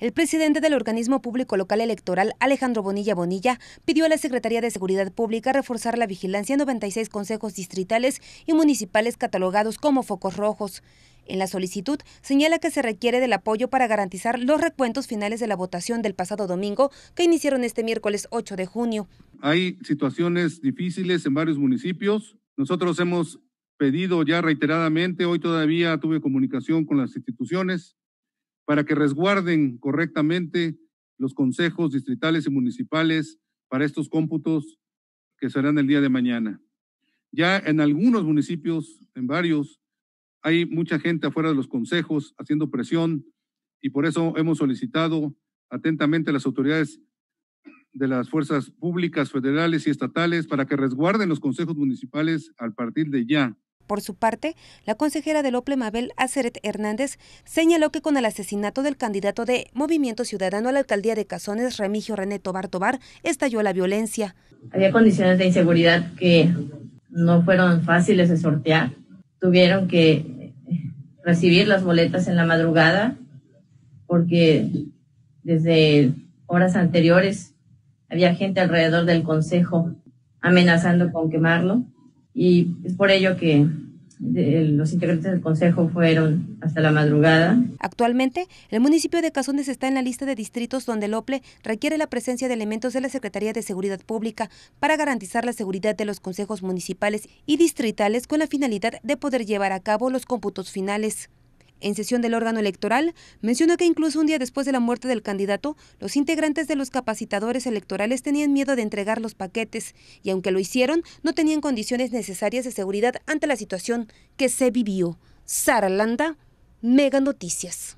El presidente del organismo público local electoral, Alejandro Bonilla Bonilla, pidió a la Secretaría de Seguridad Pública reforzar la vigilancia en 96 consejos distritales y municipales catalogados como focos rojos. En la solicitud señala que se requiere del apoyo para garantizar los recuentos finales de la votación del pasado domingo que iniciaron este miércoles 8 de junio. Hay situaciones difíciles en varios municipios. Nosotros hemos pedido ya reiteradamente, hoy todavía tuve comunicación con las instituciones, para que resguarden correctamente los consejos distritales y municipales para estos cómputos que serán el día de mañana. Ya en algunos municipios, en varios, hay mucha gente afuera de los consejos haciendo presión y por eso hemos solicitado atentamente a las autoridades de las fuerzas públicas federales y estatales para que resguarden los consejos municipales al partir de ya por su parte, la consejera de OPLE Mabel Aceret Hernández señaló que con el asesinato del candidato de Movimiento Ciudadano a la alcaldía de Cazones, Remigio René Tobar Tobar, estalló la violencia. Había condiciones de inseguridad que no fueron fáciles de sortear. Tuvieron que recibir las boletas en la madrugada porque desde horas anteriores había gente alrededor del consejo amenazando con quemarlo. Y es por ello que los integrantes del consejo fueron hasta la madrugada. Actualmente, el municipio de Cazones está en la lista de distritos donde el OPLE requiere la presencia de elementos de la Secretaría de Seguridad Pública para garantizar la seguridad de los consejos municipales y distritales con la finalidad de poder llevar a cabo los cómputos finales en sesión del órgano electoral, mencionó que incluso un día después de la muerte del candidato, los integrantes de los capacitadores electorales tenían miedo de entregar los paquetes y aunque lo hicieron, no tenían condiciones necesarias de seguridad ante la situación que se vivió. Sara Landa, Mega Noticias.